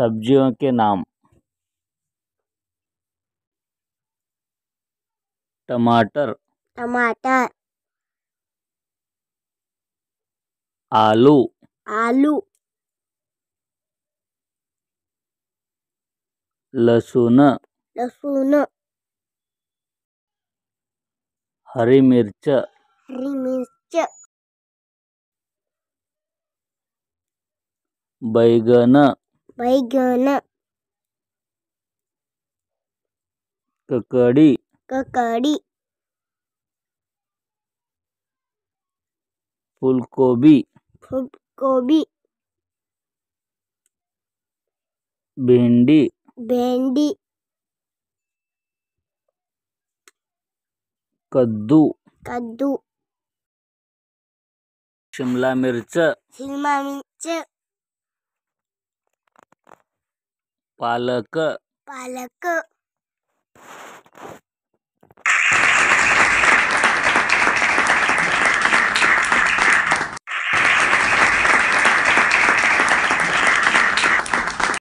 सब्जियों के नाम टमाटर टमाटर आलू आलू लहसुन लहसुन हरी मिर्च हरी मिर्च बैगन बैगन ककड़ी ककड़ी फूलकोबी फूलकोबी भिंडी भिंडी कद्दू कद्दू शिमला मिर्च शिमला मिर्च 巴了个。